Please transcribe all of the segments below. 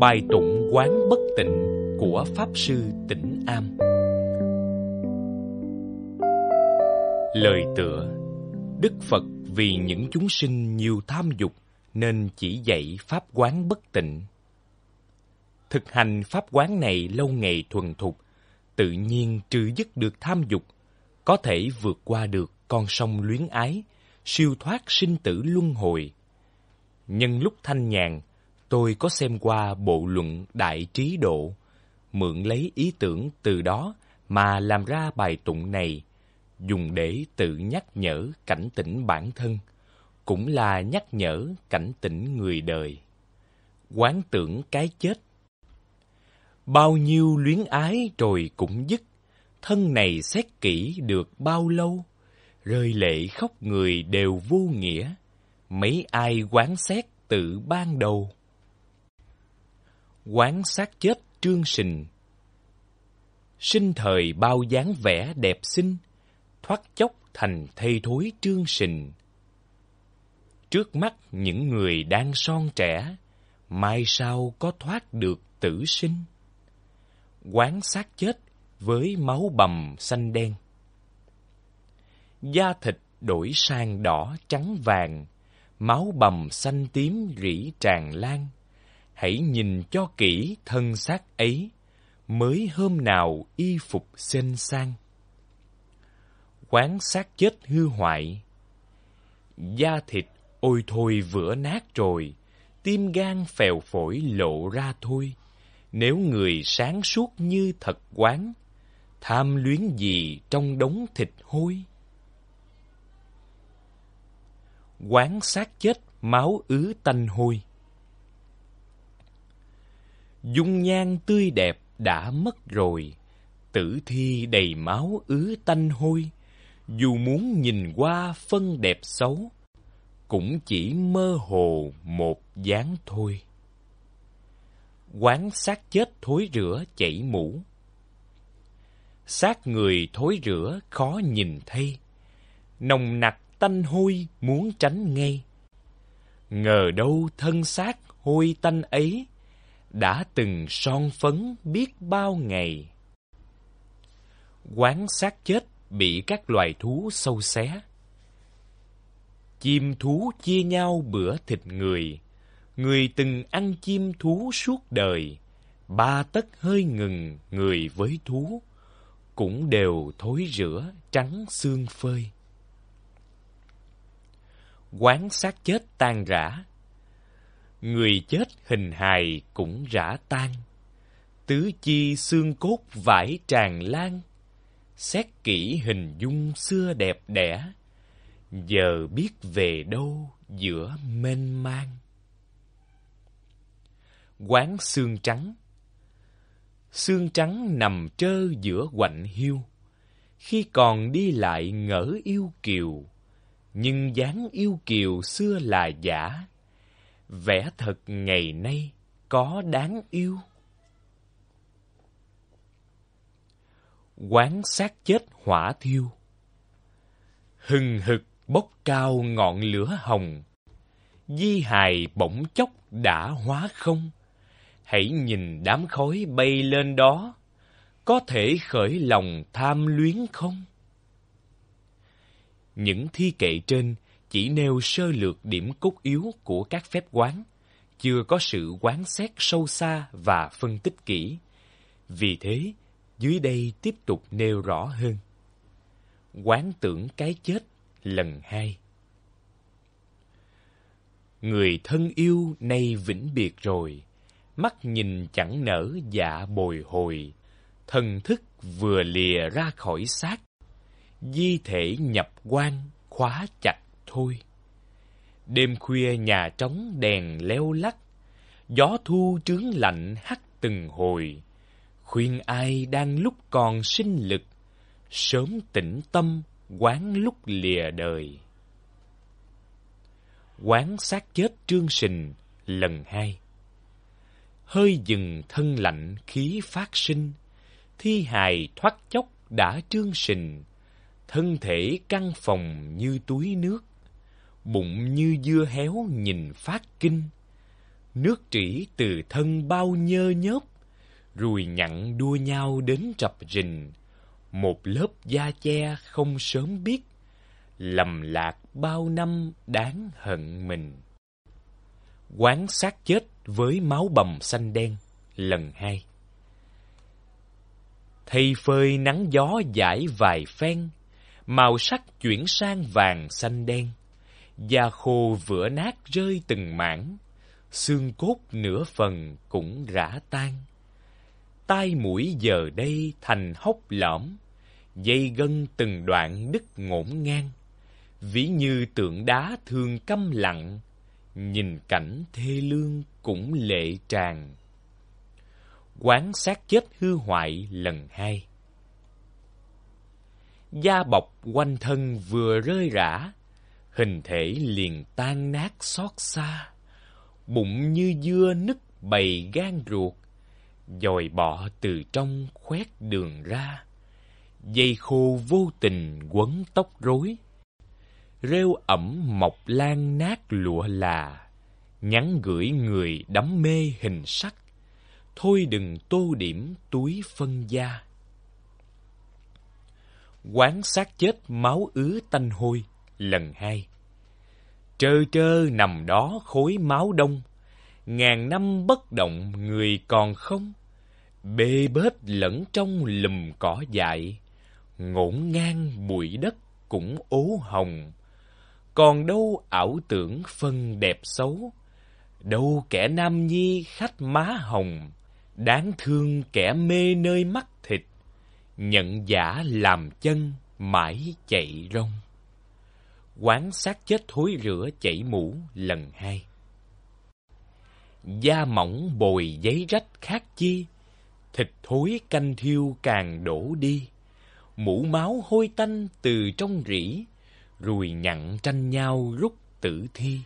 Bài tụng quán bất tịnh của Pháp Sư Tĩnh Am Lời tựa Đức Phật vì những chúng sinh nhiều tham dục nên chỉ dạy Pháp quán bất tịnh. Thực hành Pháp quán này lâu ngày thuần thục, tự nhiên trừ dứt được tham dục, có thể vượt qua được con sông luyến ái, siêu thoát sinh tử luân hồi. Nhân lúc thanh nhàn, tôi có xem qua bộ luận Đại Trí Độ, mượn lấy ý tưởng từ đó mà làm ra bài tụng này, dùng để tự nhắc nhở cảnh tỉnh bản thân, cũng là nhắc nhở cảnh tỉnh người đời. Quán tưởng cái chết Bao nhiêu luyến ái rồi cũng dứt, thân này xét kỹ được bao lâu, rơi lệ khóc người đều vô nghĩa, mấy ai quán xét tự ban đầu quán xác chết trương sình. Sinh thời bao dáng vẻ đẹp xinh, thoát chốc thành thây thối trương sình. Trước mắt những người đang son trẻ, mai sau có thoát được tử sinh. Quán xác chết với máu bầm xanh đen. Da thịt đổi sang đỏ trắng vàng, máu bầm xanh tím rỉ tràn lan hãy nhìn cho kỹ thân xác ấy, mới hôm nào y phục xinh sang. Quán xác chết hư hoại Da thịt ôi thôi vữa nát rồi, tim gan phèo phổi lộ ra thôi. Nếu người sáng suốt như thật quán, tham luyến gì trong đống thịt hôi? Quán xác chết máu ứ tanh hôi dung nhan tươi đẹp đã mất rồi, tử thi đầy máu ứ tanh hôi, dù muốn nhìn qua phân đẹp xấu, cũng chỉ mơ hồ một dáng thôi. Quán xác chết thối rửa chảy mũ. Xác người thối rửa khó nhìn thấy, nồng nặc tanh hôi muốn tránh ngay. Ngờ đâu thân xác hôi tanh ấy đã từng son phấn biết bao ngày. Quán xác chết bị các loài thú sâu xé. Chim thú chia nhau bữa thịt người, người từng ăn chim thú suốt đời, ba tấc hơi ngừng người với thú, cũng đều thối rửa trắng xương phơi. Quán xác chết tan rã, người chết hình hài cũng rã tan tứ chi xương cốt vải tràn lan xét kỹ hình dung xưa đẹp đẽ giờ biết về đâu giữa mênh mang quán xương trắng xương trắng nằm trơ giữa quạnh hiu khi còn đi lại ngỡ yêu kiều nhưng dáng yêu kiều xưa là giả vẻ thật ngày nay có đáng yêu. Quán xác chết hỏa thiêu Hừng hực bốc cao ngọn lửa hồng Di hài bỗng chốc đã hóa không Hãy nhìn đám khói bay lên đó Có thể khởi lòng tham luyến không? Những thi kệ trên chỉ nêu sơ lược điểm cốt yếu của các phép quán, chưa có sự quán xét sâu xa và phân tích kỹ. Vì thế, dưới đây tiếp tục nêu rõ hơn. Quán tưởng cái chết lần hai Người thân yêu nay vĩnh biệt rồi, mắt nhìn chẳng nở dạ bồi hồi, thần thức vừa lìa ra khỏi xác, di thể nhập quan khóa chặt khôi đêm khuya nhà trống đèn leo lắc gió thu trướng lạnh hắt từng hồi khuyên ai đang lúc còn sinh lực sớm tĩnh tâm quán lúc lìa đời quán xác chết trương sình lần hai hơi dừng thân lạnh khí phát sinh thi hài thoát chốc đã trương sình thân thể căng phòng như túi nước bụng như dưa héo nhìn phát kinh. Nước trĩ từ thân bao nhơ nhớp, ruồi nhặn đua nhau đến rập rình. Một lớp da che không sớm biết, lầm lạc bao năm đáng hận mình. Quán xác chết với máu bầm xanh đen, lần hai. Thay phơi nắng gió giải vài phen, màu sắc chuyển sang vàng xanh đen da khô vữa nát rơi từng mảng, xương cốt nửa phần cũng rã tan. Tai mũi giờ đây thành hốc lõm, dây gân từng đoạn đứt ngổn ngang, ví như tượng đá thường câm lặng, nhìn cảnh thê lương cũng lệ tràn. Quán xác chết hư hoại lần hai da bọc quanh thân vừa rơi rã, hình thể liền tan nát xót xa, bụng như dưa nứt bầy gan ruột, dòi bỏ từ trong khoét đường ra, dây khô vô tình quấn tóc rối, rêu ẩm mọc lan nát lụa là, nhắn gửi người đắm mê hình sắc, thôi đừng tô điểm túi phân da. Quán xác chết máu ứ tanh hôi, lần hai. Trơ trơ nằm đó khối máu đông, ngàn năm bất động người còn không, bê bết lẫn trong lùm cỏ dại, ngổn ngang bụi đất cũng ố hồng. Còn đâu ảo tưởng phân đẹp xấu, đâu kẻ nam nhi khách má hồng, đáng thương kẻ mê nơi mắt thịt, nhận giả làm chân mãi chạy rong quán xác chết thối rửa chảy mũ lần hai. Da mỏng bồi giấy rách khác chi, thịt thối canh thiêu càng đổ đi, mũ máu hôi tanh từ trong rỉ, ruồi nhặn tranh nhau rút tử thi,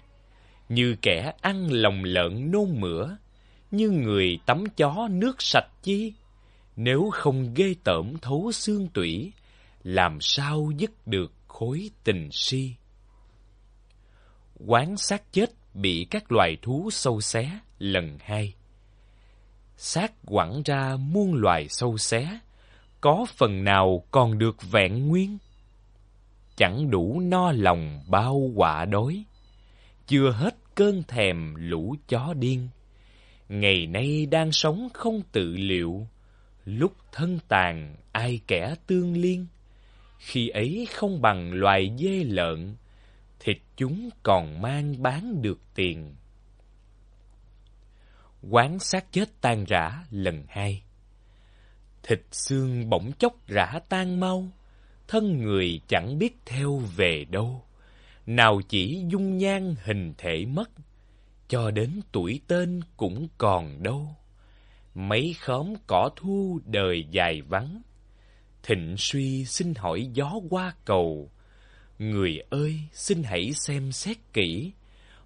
như kẻ ăn lòng lợn nôn mửa, như người tắm chó nước sạch chi, nếu không ghê tởm thấu xương tủy, làm sao dứt được khối tình si quán xác chết bị các loài thú sâu xé lần hai. Xác quẳng ra muôn loài sâu xé, có phần nào còn được vẹn nguyên? Chẳng đủ no lòng bao quả đói, chưa hết cơn thèm lũ chó điên. Ngày nay đang sống không tự liệu, lúc thân tàn ai kẻ tương liên. Khi ấy không bằng loài dê lợn, thịt chúng còn mang bán được tiền. Quán xác chết tan rã lần hai. Thịt xương bỗng chốc rã tan mau, thân người chẳng biết theo về đâu. Nào chỉ dung nhan hình thể mất, cho đến tuổi tên cũng còn đâu. Mấy khóm cỏ thu đời dài vắng, thịnh suy xin hỏi gió qua cầu, Người ơi, xin hãy xem xét kỹ,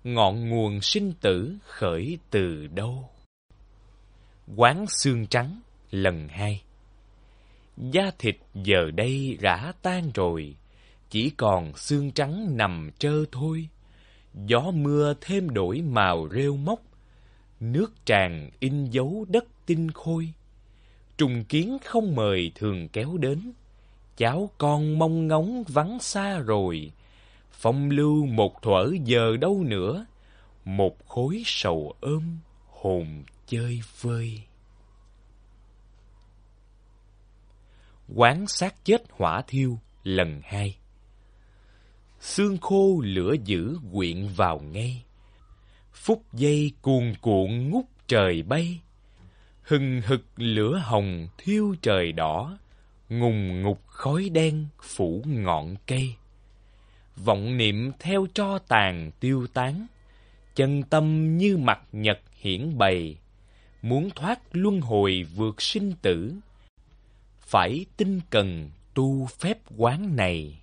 ngọn nguồn sinh tử khởi từ đâu? Quán xương trắng lần hai Da thịt giờ đây rã tan rồi, chỉ còn xương trắng nằm trơ thôi. Gió mưa thêm đổi màu rêu mốc, nước tràn in dấu đất tinh khôi. Trùng kiến không mời thường kéo đến, cháu con mong ngóng vắng xa rồi phong lưu một thuở giờ đâu nữa một khối sầu ôm hồn chơi vơi quán xác chết hỏa thiêu lần hai xương khô lửa dữ quyện vào ngay phút giây cuồn cuộn ngút trời bay hừng hực lửa hồng thiêu trời đỏ ngùng ngục khói đen phủ ngọn cây vọng niệm theo cho tàn tiêu tán chân tâm như mặt nhật hiển bày muốn thoát luân hồi vượt sinh tử phải tinh cần tu phép quán này